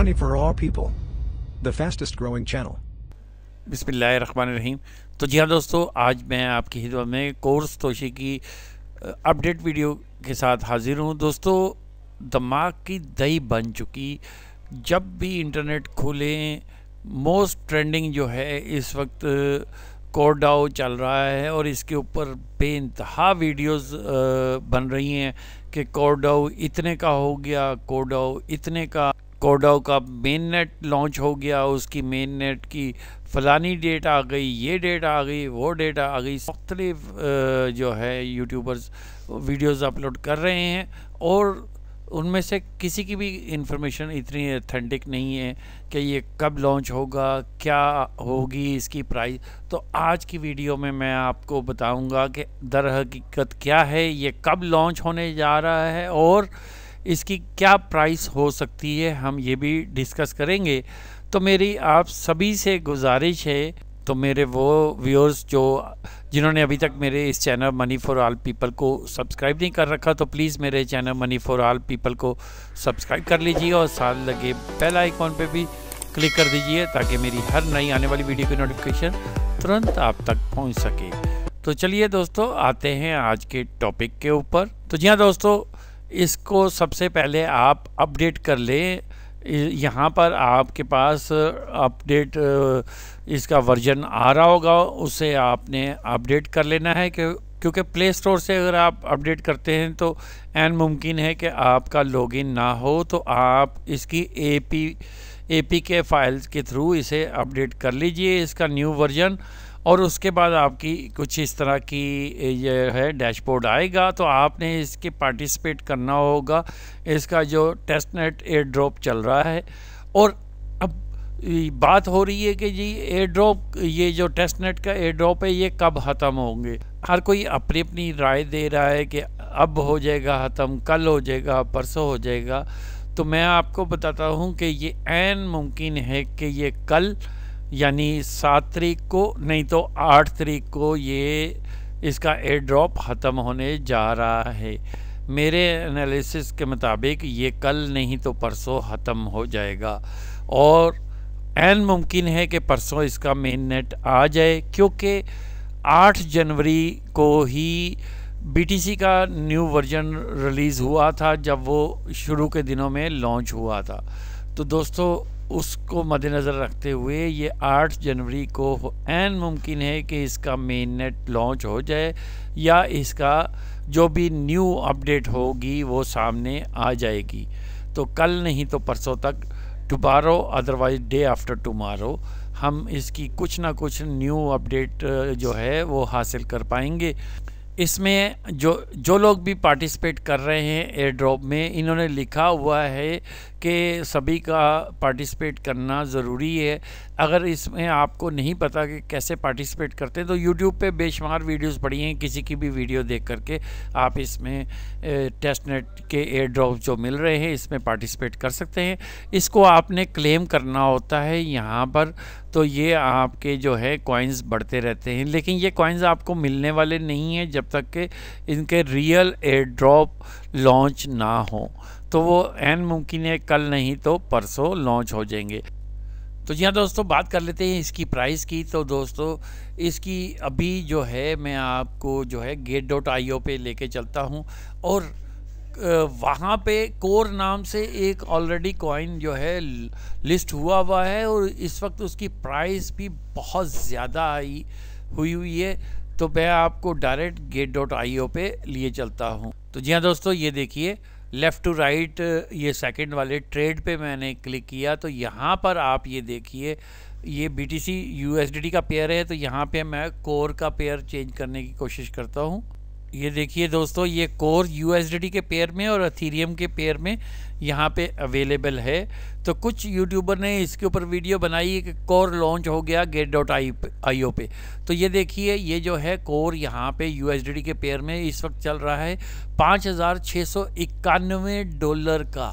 Funny for all people. The fastest growing channel. बिसमीम तो जी हाँ दोस्तों आज मैं आपकी खिदमत में कोर्स तोशी की अपडेट वीडियो के साथ हाजिर हूँ दोस्तों दिमाग की दही बन चुकी जब भी इंटरनेट खोलें मोस्ट ट्रेंडिंग जो है इस वक्त कोडाओ चल रहा है और इसके ऊपर बेानतहा वीडियोस बन रही हैं कि कोडाओ इतने का हो गया कोडाओ इतने का कोडो का मेन नेट लॉन्च हो गया उसकी मेन नेट की फ़लानी डेट आ गई ये डेट आ गई वो डेट आ गई मुख्तलिफ जो है यूट्यूबर्स वीडियोस अपलोड कर रहे हैं और उनमें से किसी की भी इंफॉर्मेशन इतनी अथेंटिक नहीं है कि ये कब लॉन्च होगा क्या होगी इसकी प्राइस तो आज की वीडियो में मैं आपको बताऊंगा कि दर हकीकत क्या है ये कब लॉन्च होने जा रहा है और इसकी क्या प्राइस हो सकती है हम ये भी डिस्कस करेंगे तो मेरी आप सभी से गुजारिश है तो मेरे वो व्यूअर्स जो जिन्होंने अभी तक मेरे इस channel money for all people को सब्सक्राइब नहीं कर रखा तो प्लीज़ मेरे channel money for all people को सब्सक्राइब कर लीजिए और साथ लगे बेल आइकॉन पे भी क्लिक कर दीजिए ताकि मेरी हर नई आने वाली वीडियो की नोटिफिकेशन तुरंत आप तक पहुंच सके तो चलिए दोस्तों आते हैं आज के टॉपिक के ऊपर तो जी हाँ दोस्तों इसको सबसे पहले आप अपडेट कर लें यहाँ पर आपके पास अपडेट इसका वर्जन आ रहा होगा उसे आपने अपडेट कर लेना है कि क्योंकि प्ले स्टोर से अगर आप अपडेट करते हैं तो एन मुमकिन है कि आपका लॉगिन ना हो तो आप इसकी ए पी के फाइल्स के थ्रू इसे अपडेट कर लीजिए इसका न्यू वर्जन और उसके बाद आपकी कुछ इस तरह की ये है डैशबोर्ड आएगा तो आपने इसके पार्टिसिपेट करना होगा इसका जो टेस्ट नेट एयर ड्रॉप चल रहा है और अब बात हो रही है कि जी एयर ड्रॉप ये जो टेस्ट नेट का एयर ड्रॉप है ये कब ख़त्म होंगे हर कोई अपनी अपनी राय दे रहा है कि अब हो जाएगा ख़त्म कल हो जाएगा परसों हो जाएगा तो मैं आपको बताता हूँ कि ये एन मुमकिन है कि ये कल यानी सात तरीक को नहीं तो आठ तरीक को ये इसका एयर ड्रॉप ख़त्म होने जा रहा है मेरे एनालिसिस के मुताबिक ये कल नहीं तो परसों ख़त्म हो जाएगा और एन मुमकिन है कि परसों इसका मेन नेट आ जाए क्योंकि आठ जनवरी को ही बीटीसी का न्यू वर्जन रिलीज़ हुआ था जब वो शुरू के दिनों में लॉन्च हुआ था तो दोस्तों उसको मद्देनज़र रखते हुए ये 8 जनवरी को एन मुमकिन है कि इसका मेन नेट लॉन्च हो जाए या इसका जो भी न्यू अपडेट होगी वो सामने आ जाएगी तो कल नहीं तो परसों तक tomorrow otherwise day after tomorrow हम इसकी कुछ ना कुछ न्यू अपडेट जो है वो हासिल कर पाएंगे इसमें जो जो लोग भी पार्टिसिपेट कर रहे हैं एयर ड्रॉप में इन्होंने लिखा हुआ है के सभी का पार्टिसिपेट करना ज़रूरी है अगर इसमें आपको नहीं पता कि कैसे पार्टिसिपेट करते हैं तो यूट्यूब पे बेशुमार वीडियोस पड़ी हैं किसी की भी वीडियो देख करके आप इसमें टेस्ट नेट के एयर ड्रॉप जो मिल रहे हैं इसमें पार्टिसिपेट कर सकते हैं इसको आपने क्लेम करना होता है यहाँ पर तो ये आपके जो है कॉइन्स बढ़ते रहते हैं लेकिन ये कॉइन्स आपको मिलने वाले नहीं हैं जब तक कि इनके रियल एयर ड्रॉप लॉन्च ना हो तो वो एन मुमकिन है कल नहीं तो परसों लॉन्च हो जाएंगे तो जी हाँ दोस्तों बात कर लेते हैं इसकी प्राइस की तो दोस्तों इसकी अभी जो है मैं आपको जो है गेट डॉट आई ओ पे लेके चलता हूँ और वहाँ पे कोर नाम से एक ऑलरेडी कॉइन जो है लिस्ट हुआ हुआ है और इस वक्त उसकी प्राइस भी बहुत ज़्यादा आई हुई हुई है तो मैं आपको direct gate dot I O पे लिए चलता हूँ तो जी हाँ दोस्तों ये देखिए लेफ़्ट टू राइट ये सेकंड वाले ट्रेड पे मैंने क्लिक किया तो यहाँ पर आप ये देखिए ये बी टी सी का पेयर है तो यहाँ पे मैं कोर का पेयर चेंज करने की कोशिश करता हूँ ये देखिए दोस्तों ये कोर यू के पेयर में और अथीरियम के पेयर में यहाँ पे अवेलेबल है तो कुछ यूट्यूबर ने इसके ऊपर वीडियो बनाई कि कोर लॉन्च हो गया गेट डॉट आई आई पे तो ये देखिए ये जो है कोर यहाँ पे यू के पेयर में इस वक्त चल रहा है पाँच डॉलर का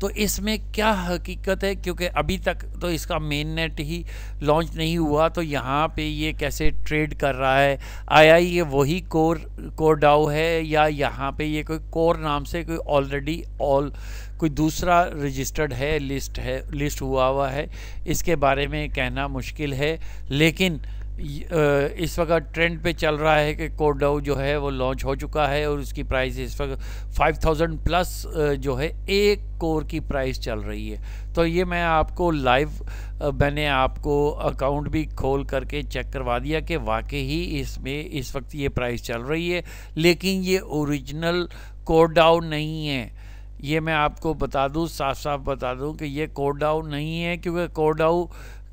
तो इसमें क्या हकीकत है क्योंकि अभी तक तो इसका मेन नेट ही लॉन्च नहीं हुआ तो यहाँ पे ये कैसे ट्रेड कर रहा है आया ये वही कोर कोर डाउ है या यहाँ पे ये कोई कोर नाम से कोई ऑलरेडी ऑल कोई दूसरा रजिस्टर्ड है लिस्ट है लिस्ट हुआ हुआ है इसके बारे में कहना मुश्किल है लेकिन इस वक्त ट्रेंड पे चल रहा है कि कोडाउ जो है वो लॉन्च हो चुका है और उसकी प्राइस इस वक्त 5000 प्लस जो है एक कोर की प्राइस चल रही है तो ये मैं आपको लाइव मैंने आपको अकाउंट भी खोल करके चेक करवा दिया कि वाकई ही इसमें इस वक्त ये प्राइस चल रही है लेकिन ये ओरिजिनल कोडाउ नहीं है ये मैं आपको बता दूँ साफ साफ बता दूँ कि ये कोडाउ नहीं है क्योंकि कोडाउ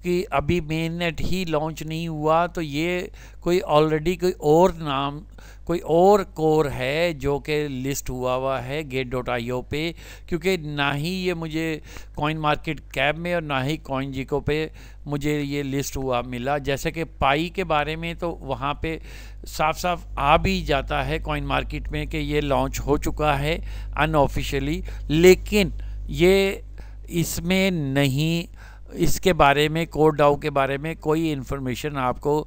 क्योंकि अभी मेन नेट ही लॉन्च नहीं हुआ तो ये कोई ऑलरेडी कोई और नाम कोई और कोर है जो कि लिस्ट हुआ हुआ है गेट डॉट आई पे क्योंकि ना ही ये मुझे कॉइन मार्केट कैब में और ना ही कॉइन जीको पे मुझे ये लिस्ट हुआ मिला जैसे कि पाई के बारे में तो वहाँ पे साफ साफ आ भी जाता है कॉइन मार्केट में कि ये लॉन्च हो चुका है अनऑफिशियली लेकिन ये इसमें नहीं इसके बारे में कोड डाउ के बारे में कोई इन्फॉर्मेशन आपको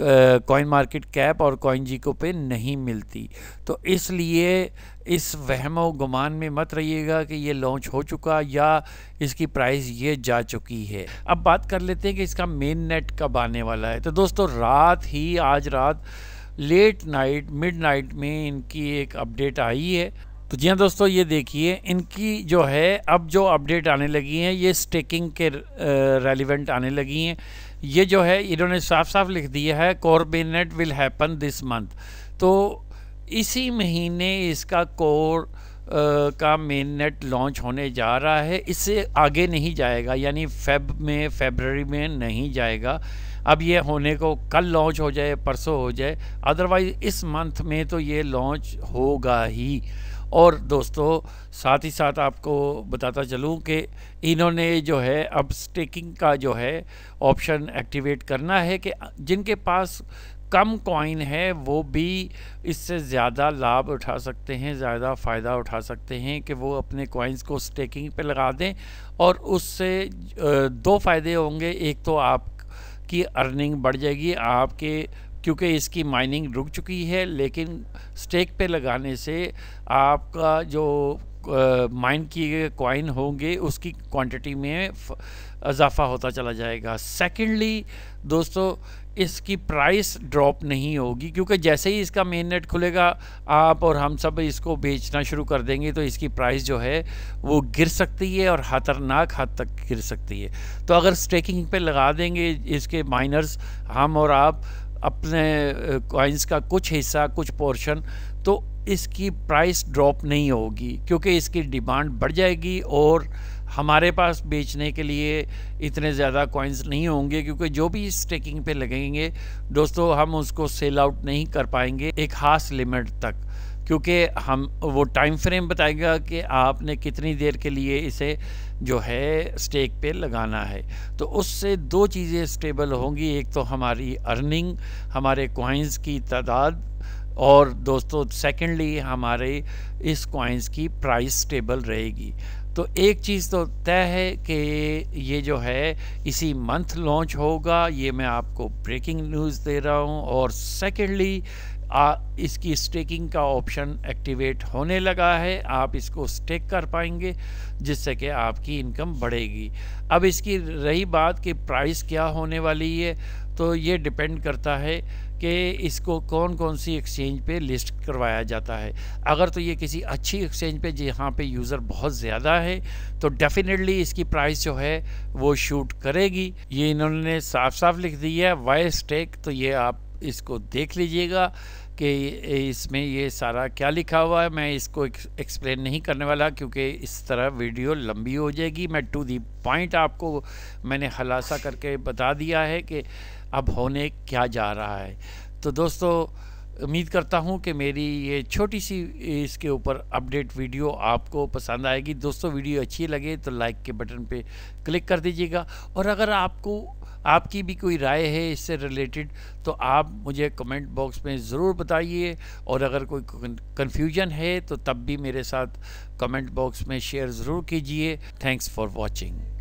कॉइन मार्केट कैप और कॉइन जीको पे नहीं मिलती तो इसलिए इस वहम गुमान में मत रहिएगा कि ये लॉन्च हो चुका या इसकी प्राइस ये जा चुकी है अब बात कर लेते हैं कि इसका मेन नेट कब आने वाला है तो दोस्तों रात ही आज रात लेट नाइट मिड नाइट में इनकी एक अपडेट आई है तो जी हाँ दोस्तों ये देखिए इनकी जो है अब जो अपडेट आने लगी हैं ये स्टेकिंग के रेलिवेंट आने लगी हैं ये जो है इन्होंने साफ साफ लिख दिया है कोरबिनेट विल हैपन दिस मंथ तो इसी महीने इसका कोर Uh, का मेन नेट लॉन्च होने जा रहा है इससे आगे नहीं जाएगा यानी फेब में फेबररी में नहीं जाएगा अब ये होने को कल लॉन्च हो जाए परसों हो जाए अदरवाइज़ इस मंथ में तो ये लॉन्च होगा ही और दोस्तों साथ ही साथ आपको बताता चलूँ कि इन्होंने जो है अब स्टेकिंग का जो है ऑप्शन एक्टिवेट करना है कि जिनके पास कम कॉइन है वो भी इससे ज़्यादा लाभ उठा सकते हैं ज़्यादा फ़ायदा उठा सकते हैं कि वो अपने कॉइन्स को स्टेकिंग पे लगा दें और उससे दो फ़ायदे होंगे एक तो आप की अर्निंग बढ़ जाएगी आपके क्योंकि इसकी माइनिंग रुक चुकी है लेकिन स्टेक पे लगाने से आपका जो माइन किए गए कॉइन होंगे उसकी क्वांटिटी में इजाफा होता चला जाएगा सेकेंडली दोस्तों इसकी प्राइस ड्रॉप नहीं होगी क्योंकि जैसे ही इसका मेन नेट खुलेगा आप और हम सब इसको बेचना शुरू कर देंगे तो इसकी प्राइस जो है वो गिर सकती है और खतरनाक हद तक गिर सकती है तो अगर स्टेकिंग पे लगा देंगे इसके माइनर्स हम और आप अपने कॉइन्स का कुछ हिस्सा कुछ पोर्शन तो इसकी प्राइस ड्रॉप नहीं होगी क्योंकि इसकी डिमांड बढ़ जाएगी और हमारे पास बेचने के लिए इतने ज़्यादा कॉइन्स नहीं होंगे क्योंकि जो भी स्टेकिंग पे लगेंगे दोस्तों हम उसको सेल आउट नहीं कर पाएंगे एक खास लिमिट तक क्योंकि हम वो टाइम फ्रेम बताएगा कि आपने कितनी देर के लिए इसे जो है स्टेक पे लगाना है तो उससे दो चीज़ें स्टेबल होंगी एक तो हमारी अर्निंग हमारे कॉइन्स की तादाद और दोस्तों सेकेंडली हमारे इस कॉइन्स की प्राइस स्टेबल रहेगी तो एक चीज़ तो तय है कि ये जो है इसी मंथ लॉन्च होगा ये मैं आपको ब्रेकिंग न्यूज़ दे रहा हूँ और सेकेंडली आ, इसकी स्टेकिंग का ऑप्शन एक्टिवेट होने लगा है आप इसको स्टेक कर पाएंगे जिससे कि आपकी इनकम बढ़ेगी अब इसकी रही बात कि प्राइस क्या होने वाली है तो ये डिपेंड करता है कि इसको कौन कौन सी एक्सचेंज पे लिस्ट करवाया जाता है अगर तो ये किसी अच्छी एक्सचेंज पे जहाँ पे यूज़र बहुत ज़्यादा है तो डेफ़िनेटली इसकी प्राइस जो है वो शूट करेगी ये इन्होंने साफ साफ लिख दी है वाई स्टेक तो ये आप इसको देख लीजिएगा कि इसमें ये सारा क्या लिखा हुआ है मैं इसको एक्सप्लेन नहीं करने वाला क्योंकि इस तरह वीडियो लंबी हो जाएगी मैं टू दी पॉइंट आपको मैंने खलासा करके बता दिया है कि अब होने क्या जा रहा है तो दोस्तों उम्मीद करता हूँ कि मेरी ये छोटी सी इसके ऊपर अपडेट वीडियो आपको पसंद आएगी दोस्तों वीडियो अच्छी लगे तो लाइक के बटन पे क्लिक कर दीजिएगा और अगर आपको आपकी भी कोई राय है इससे रिलेटेड तो आप मुझे कमेंट बॉक्स में ज़रूर बताइए और अगर कोई कन्फ्यूजन है तो तब भी मेरे साथ कमेंट बॉक्स में शेयर ज़रूर कीजिए थैंक्स फॉर वॉचिंग